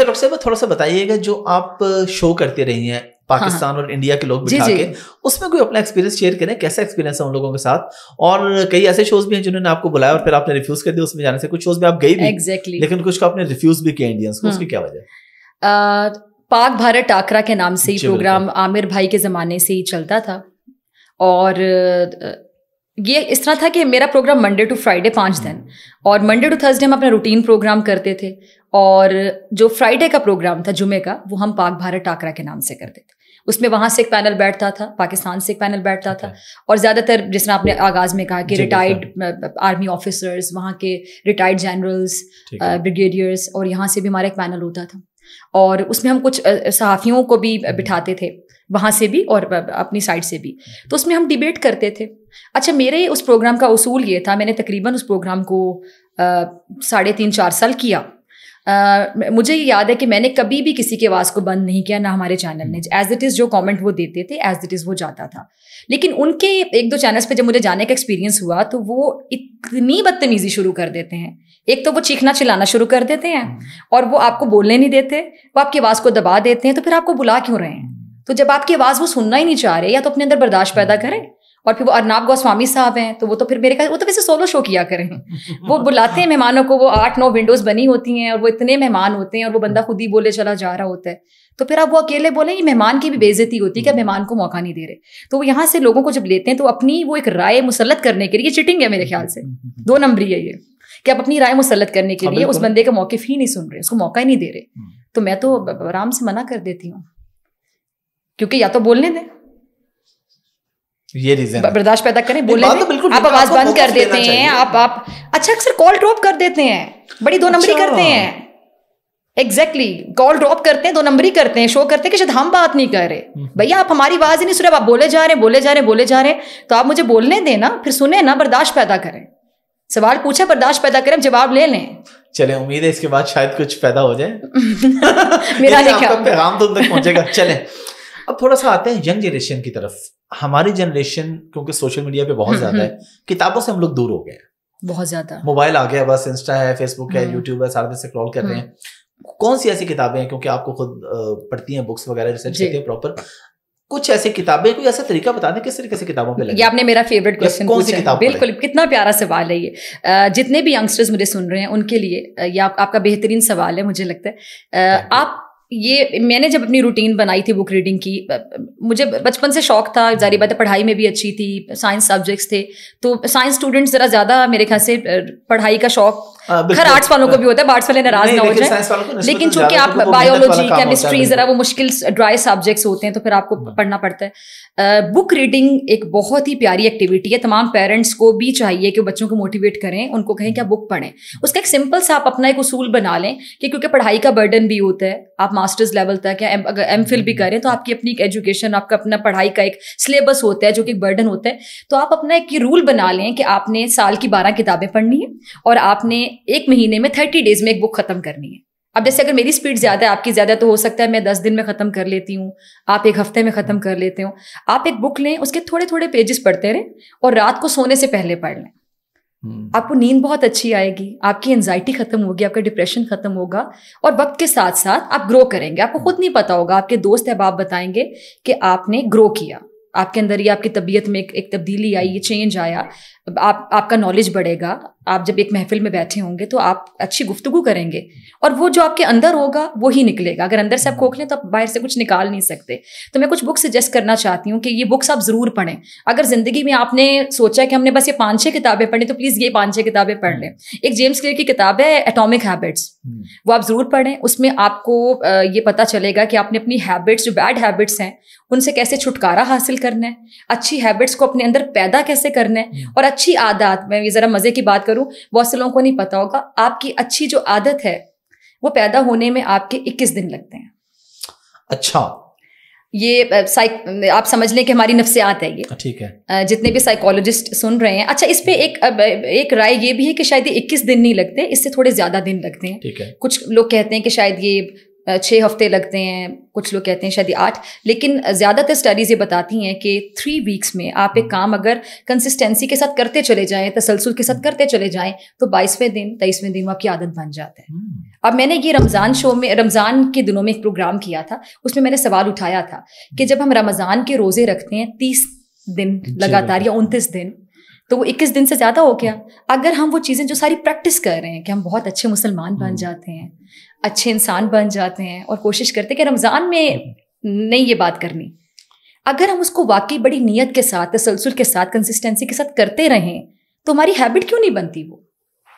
अच्छा डॉक्टर साहब थोड़ा सा बताइएगा जो आप शो करते रही हैं हाँ, हाँ। पाकिस्तान हाँ। और इंडिया के लोग बिठा के उसमें कोई अपना एक्सपीरियंस शेयर करें कैसा एक्सपीरियंस है उन लोगों के साथ और कई ऐसे शोज भी हैं जिन्होंने आपको बुलाया और फिर आपने रिफ्यूज कर दिया उसमें जाने से कुछ शोज में आप गई भी exactly. लेकिन कुछ को आपने रिफ्यूज भी किया इंडियंस को उसकी हम्म। क्या वजह पाक भारत टाकरा के नाम से ही प्रोग्राम आमिर भाई के जमाने से ही चलता था और ये इस तरह था कि मेरा प्रोग्राम मंडे टू फ्राइडे पाँच दिन और मंडे टू थर्सडे हम अपना रूटीन प्रोग्राम करते थे और जो फ्राइडे का प्रोग्राम था जुमे का वो हम पाक भारत टाकरा के नाम से करते थे उसमें वहाँ से एक पैनल बैठता था पाकिस्तान से एक पैनल बैठता था अच्छा। और ज़्यादातर जिस तरह आपने आगाज़ में कहा कि रिटायर्ड आर्मी ऑफिसर्स वहाँ के रिटायर्ड जनरल्स ब्रिगेडियर्स और यहाँ से भी हमारा एक पैनल होता था और उसमें हम कुछ सहाफ़ियों को भी बिठाते थे वहाँ से भी और अपनी साइड से भी तो उसमें हम डिबेट करते थे अच्छा मेरे उस प्रोग्राम का उसूल ये था मैंने तकरीबन उस प्रोग्राम को साढ़े तीन चार साल किया मुझे ये याद है कि मैंने कभी भी किसी के आवाज़ को बंद नहीं किया ना हमारे चैनल ने एज इट इज़ जो कमेंट वो देते थे एज इट इज़ वो जाता था लेकिन उनके एक दो चैनल्स पे जब मुझे जाने का एक्सपीरियंस हुआ तो वो इतनी बदतमीजी शुरू कर देते हैं एक तो वो चीखना चिल्लाना शुरू कर देते हैं हम्म। और वो आपको बोलने नहीं देते वो आपकी आवाज़ को दबा देते हैं तो फिर आपको बुला क्यों रहे हैं तो जब आपकी आवाज़ वो सुनना ही नहीं चाह रहे या तो अपने अंदर बर्दाश्त पैदा करें और फिर वो अर्नाब गोस्वामी साहब हैं तो वो तो फिर मेरे ख्याल वो तो वैसे सोलो शो किया करें वो बुलाते हैं मेहमानों को वो आठ नौ विंडोज बनी होती हैं और वो इतने मेहमान होते हैं और वो बंदा खुद ही बोले चला जा रहा होता है तो फिर आप वो अकेले बोले ये मेहमान की भी बेजती होती है कि मेहमान को मौका नहीं दे रहे तो वो यहाँ से लोगों को जब लेते हैं तो अपनी वो एक राय मुसलत करने के लिए चिटिंग है मेरे ख्याल से दो नंबरी है ये कि आप अपनी राय मुसलत करने के हाँ, लिए उस बंदे का मौके ही नहीं सुन रहे उसको मौका ही नहीं दे रहे हम्म। तो मैं तो आराम से मना कर देती हूँ क्योंकि या तो बोलने दें ये रीजन बर्दाश्त पैदा करें बोले तो आप आवाज बंद कर देते हैं आप आप अच्छा अक्सर कॉल ड्रॉप कर देते हैं बड़ी दो नंबरी अच्छा। करते हैं एग्जैक्टली कॉल ड्रॉप करते हैं दो नंबरी करते हैं शो करते हैं कि शायद हम बात नहीं कर रहे हम्म। भैया आप हमारी आवाज ही नहीं सुन रहे आप बोले जा रहे हैं बोले जा रहे हैं बोले जा रहे हैं तो आप मुझे बोलने देना फिर सुने ना बर्दाश्त पैदा करें सवाल पूछे बर्दाश्त पैदा करें जवाब ले लें चले उम्मीद है इसके बाद शायद कुछ पैदा हो जाए मेरा तो पहुंचेगा चले अब थोड़ा सा आते हैं यंग जनरेशन की तरफ हमारी जनरेशन क्योंकि सोशल मीडिया पे बहुत हम्म, ज्यादा हम्म। है किताबों से हम लोग दूर हो गए बहुत ज्यादा मोबाइल आ गया बस इंस्टा है फेसबुक है हम्म। यूट्यूब है सारे में से क्रॉल कर रहे हैं कौन सी ऐसी किताबें हैं क्योंकि आपको खुद पढ़ती हैं बुक्स वगैरह रिसर्च करती है प्रॉपर कुछ ऐसी किताबें कोई ऐसा तरीका बता दें किस तरीके से किताबों पे लगे? ये आपने मेरा फेवरेट क्वेश्चन कौन सी किताब बिल्कुल कितना प्यारा सवाल है ये जितने भी यंगस्टर्स मुझे सुन रहे हैं उनके लिए ये आप, आपका बेहतरीन सवाल है मुझे लगता है आप ये मैंने जब अपनी रूटीन बनाई थी बुक रीडिंग की मुझे बचपन से शौक था जारी बात है पढ़ाई में भी अच्छी थी साइंस सब्जेक्ट्स थे तो साइंस स्टूडेंट्स ज़रा ज़्यादा मेरे ख्याल से पढ़ाई का शौक खैर हाँ, आर्ट्स वालों को भी होता है आर्ट्स वाले नाराज ना हो जाए लेकिन चूंकि आप बायोलॉजी तो केमिस्ट्री जरा वो मुश्किल ड्राई सब्जेक्ट्स होते हैं तो फिर आपको हाँ। पढ़ना पड़ता है बुक रीडिंग एक बहुत ही प्यारी एक्टिविटी है तमाम पेरेंट्स को भी चाहिए कि बच्चों को मोटिवेट करें उनको कहें कि आप बुक पढ़ें उसका एक सिंपल सा आप अपना एक उसूल बना लें कि क्योंकि पढ़ाई का बर्डन भी होता है आप मास्टर्स लेवल तक या अगर एम फिल भी करें तो आपकी अपनी एक एजुकेशन आपका अपना पढ़ाई का एक सिलेबस होता है जो कि बर्डन होता है तो आप अपना एक रूल बना लें कि आपने साल की बारह किताबें पढ़नी है और आपने एक महीने में थर्टी डेज में एक बुक खत्म करनी है अब जैसे अगर मेरी स्पीड ज्यादा है आपकी ज्यादा तो हो सकता है मैं दस दिन में खत्म कर लेती हूँ आप एक हफ्ते में खत्म कर लेते हो आप एक बुक लें उसके थोड़े थोड़े पेजेस पढ़ते रहें और रात को सोने से पहले पढ़ लें हम्म। आपको नींद बहुत अच्छी आएगी आपकी एनजाइटी खत्म होगी आपका डिप्रेशन खत्म होगा और वक्त के साथ साथ आप ग्रो करेंगे आपको खुद नहीं पता होगा आपके दोस्त अहबाब बताएंगे कि आपने ग्रो किया आपके अंदर ये आपकी तबीयत में एक, एक तब्दीली आई ये चेंज आया आप आपका नॉलेज बढ़ेगा आप जब एक महफिल में बैठे होंगे तो आप अच्छी गुफ्तगु करेंगे और वो जो आपके अंदर होगा वो ही निकलेगा अगर अंदर से आप खोख लें तो आप बाहर से कुछ निकाल नहीं सकते तो मैं कुछ बुक सजेस्ट करना चाहती हूँ कि ये बुक्स आप ज़रूर पढ़ें अगर ज़िंदगी में आपने सोचा कि हमने बस ये पाँच छः किताबें पढ़ी तो प्लीज़ ये पाँच छः किताबें पढ़ लें एक जेम्स क्लियर की किताब है एटॉमिक हैबिट्स हम्म। वो आप ज़रूर पढ़ें उसमें आपको ये पता चलेगा कि आपने अपनी हैबिट्स जो बैड हैबिट्स हैं उनसे कैसे छुटकारा हासिल करना है अच्छी हैबिट्स को अपने अंदर पैदा कैसे करना है हम्म। और अच्छी आदत मैं ये ज़रा मज़े की बात करूं बहुत से लोगों को नहीं पता होगा आपकी अच्छी जो आदत है वो पैदा होने में आपके 21 दिन लगते हैं अच्छा ये साइक आप समझ लें कि हमारी नफ्सियात है ये हाँ, ठीक है जितने भी साइकोलॉजिस्ट सुन रहे हैं अच्छा इस पे एक एक राय ये भी है कि शायद ये इक्कीस दिन नहीं लगते इससे थोड़े ज़्यादा दिन लगते हैं ठीक है कुछ लोग कहते हैं कि शायद ये छः हफ्ते लगते हैं कुछ लोग कहते हैं शायद आठ लेकिन ज़्यादातर स्टडीज़ ये बताती हैं कि थ्री वीक्स में आप एक काम अगर कंसिस्टेंसी के साथ करते चले जाएं तसलसल के साथ hmm. करते चले जाएं तो बाईसवें दिन तेईसवें दिन वो आपकी आदत बन जाता है hmm. अब मैंने ये रमज़ान शो में रमज़ान के दिनों में एक प्रोग्राम किया था उसमें मैंने सवाल उठाया था कि जब हम रमज़ान के रोज़े रखते हैं तीस दिन लगातार या उनतीस दिन तो वो इक्कीस दिन से ज़्यादा हो गया अगर हम वो चीज़ें जो सारी प्रैक्टिस कर रहे हैं कि हम बहुत अच्छे मुसलमान बन hmm. जाते हैं अच्छे इंसान बन जाते हैं और कोशिश करते हैं कि रमज़ान में नहीं ये बात करनी अगर हम उसको वाकई बड़ी नीयत के साथ तसलसल के साथ कंसिस्टेंसी के साथ करते रहें तो हमारी हैबिट क्यों नहीं बनती वो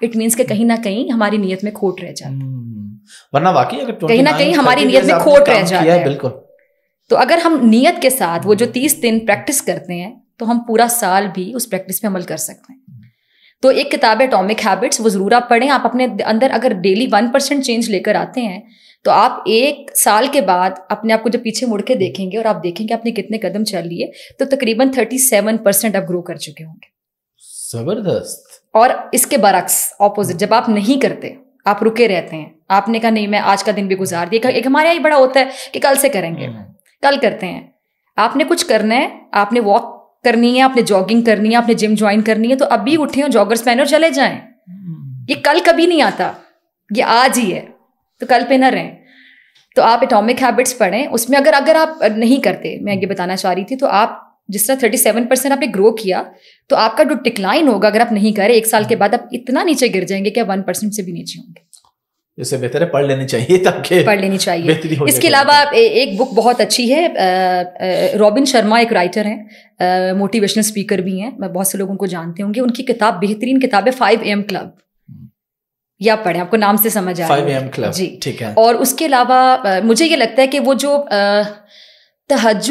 इट मीन्स के कहीं ना कहीं हमारी नीयत में खोट रह जाती हम्म। वरना वाकई अगर कहीं ना कहीं हमारी नीयत में खोट रह जाती है बिल्कुल तो अगर हम नीयत के साथ वो जो तीस दिन प्रैक्टिस करते हैं तो हम पूरा साल भी उस प्रैक्टिस पे अमल कर सकते हैं तो एक किताब है अटोमिक हैबिट्स वो ज़रूर आप पढ़ें आप अपने अंदर अगर डेली वन परसेंट चेंज लेकर आते हैं तो आप एक साल के बाद अपने आप को जब पीछे मुड़ के देखेंगे और आप देखेंगे आपने कितने कदम चल लिए तो तकरीबन थर्टी सेवन परसेंट आप ग्रो कर चुके होंगे जबरदस्त और इसके बरक्स ऑपोजिट जब आप नहीं करते आप रुके रहते हैं आपने कहा नहीं मैं आज का दिन भी गुजार दिया एक हमारे यहाँ बड़ा होता है कि कल से करेंगे हम्म। कल करते हैं आपने कुछ करना है आपने वॉक करनी है आपने जॉगिंग करनी है आपने जिम ज्वाइन करनी है तो अभी उठे हो जॉगर्स पहने और चले जाएं ये कल कभी नहीं आता ये आज ही है तो कल पे ना रहें तो आप एटॉमिक हैबिट्स पढ़ें उसमें अगर अगर आप नहीं करते मैं ये बताना चाह रही थी तो आप जिस तरह थर्टी सेवन परसेंट आपने ग्रो किया तो आपका जो डिक्लाइन होगा अगर आप नहीं करें एक साल के बाद आप इतना नीचे गिर जाएंगे कि आप वन परसेंट से भी नीचे होंगे इससे बेहतर है पढ़ लेनी चाहिए ताकि पढ़ लेनी चाहिए इसके अलावा एक बुक बहुत अच्छी है रॉबिन शर्मा एक राइटर हैं मोटिवेशनल स्पीकर भी हैं बहुत से लोगों को जानते होंगे उनकी किताब बेहतरीन किताब है फाइव एम क्लब या पढ़े आपको नाम से समझ आ फाइव एम क्लब जी ठीक है और उसके अलावा मुझे ये लगता है कि वो जो तहज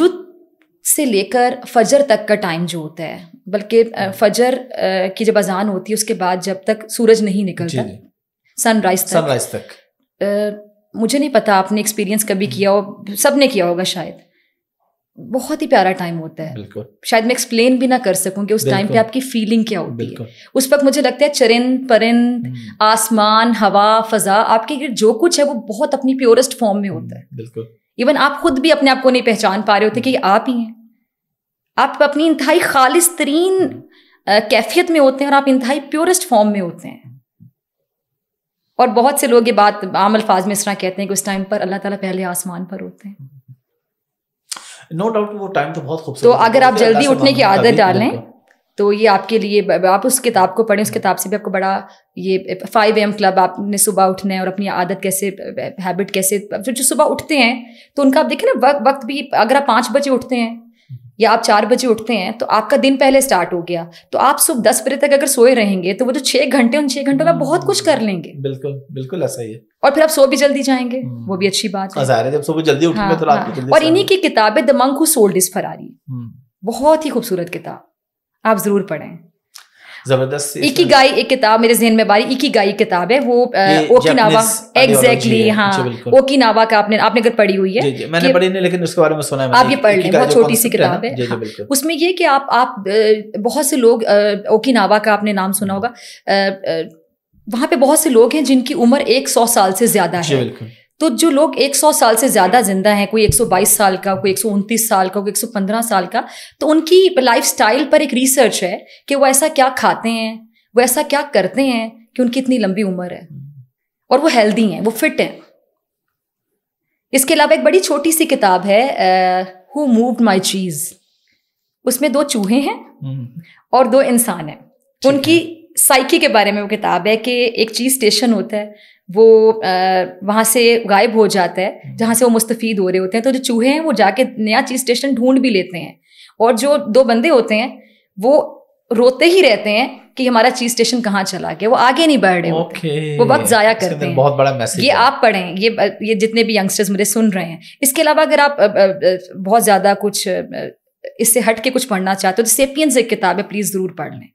से लेकर फजर तक का टाइम जो होता है बल्कि हम्म। फजर की जब अजान होती है उसके बाद जब तक सूरज नहीं निकलता सनराइज सनराइज तक uh, मुझे नहीं पता आपने एक्सपीरियंस कभी किया हो सब ने किया होगा शायद बहुत ही प्यारा टाइम होता है शायद मैं एक्सप्लेन भी ना कर सकूं कि उस टाइम पे आपकी फीलिंग क्या होती है उस वक्त मुझे लगता है चरिंद परिंद हम्म। आसमान हवा फजा आपके जो कुछ है वो बहुत अपनी प्योरेस्ट फॉर्म में होता है हम्म, बिल्कुल इवन आप खुद भी अपने आप को नहीं पहचान पा रहे होते कि हम्म। आप ही हैं आप अपनी इंतहाई खालिस तरीन कैफियत में होते हैं और आप इंतहाई प्योरेस्ट फॉर्म में होते हैं और बहुत से लोग ये बात आम अल्फाज में इस तरह कहते हैं कि उस टाइम पर अल्लाह ताला पहले आसमान पर होते हैं नो डाउट वो टाइम तो बहुत खूबसूरत तो अगर आप जल्दी उठने की आदत डालें तो ये आपके लिए आप उस किताब को पढ़ें उस किताब से भी आपको बड़ा ये फाइव एम क्लब आपने सुबह उठना है और अपनी आदत कैसे हैबिट कैसे जो सुबह उठते हैं तो उनका आप देखें ना वक्त वक्त भी अगर आप पाँच बजे उठते हैं या आप चार बजे उठते हैं तो आपका दिन पहले स्टार्ट हो गया तो आप सुबह दस बजे तक अगर सोए रहेंगे तो वो जो छह घंटे उन छह घंटों में बहुत कुछ कर लेंगे बिल्कुल बिल्कुल ऐसा ही है और फिर आप सो भी जल्दी जाएंगे हम्म। वो भी अच्छी बात है जब सुबह जल्दी उठेंगे हाँ, तो रात हाँ, और इन्हीं की किताब है द सोल्ड इस फरारी हम्म। बहुत ही खूबसूरत किताब आप जरूर पढ़ें जबरदस्त इकी गाई एक किताब मेरे जहन में बारी इकी गाई किताब है वो ओकिनावा एग्जैक्टली हाँ ओकिनावा का आपने आपने अगर पढ़ी हुई है मैंने पढ़ी नहीं लेकिन उसके बारे में सुना है आप ये पढ़ लें बहुत छोटी सी किताब है उसमें ये कि आप आप बहुत से लोग ओकिनावा का आपने नाम सुना हम्म। होगा वहाँ पे बहुत से लोग हैं जिनकी उम्र एक सौ साल से ज्यादा है तो जो लोग 100 साल से ज़्यादा जिंदा हैं कोई 122 साल का कोई 129 साल का कोई 115 साल का तो उनकी स्टाइल पर एक रिसर्च है कि वो ऐसा क्या खाते हैं वो ऐसा क्या करते हैं कि उनकी इतनी लंबी उम्र है और वो हेल्दी हैं वो फिट हैं इसके अलावा एक बड़ी छोटी सी किताब है हु मूव माई चीज उसमें दो चूहे हैं हम्म। और दो इंसान हैं उनकी साइकी के बारे में वो किताब है कि एक चीज स्टेशन होता है वो वहाँ से गायब हो जाता है हम्म। जहाँ से वो मुस्तफ़ हो रहे होते हैं तो जो चूहे हैं वो जाके नया चीज़ स्टेशन ढूंढ भी लेते हैं और जो दो बंदे होते हैं वो रोते ही रहते हैं कि हमारा चीज स्टेशन कहाँ चला गया वो आगे नहीं बढ़ रहे okay. वो वक्त जाया करते हैं बहुत बड़ा मैसेज ये आप पढ़ें ये ये जितने भी यंगस्टर्स मुझे सुन रहे हैं इसके अलावा अगर आप बहुत ज़्यादा कुछ इससे हट के कुछ पढ़ना चाहते हो तो सेपियंस एक किताब है प्लीज़ ज़रूर पढ़ लें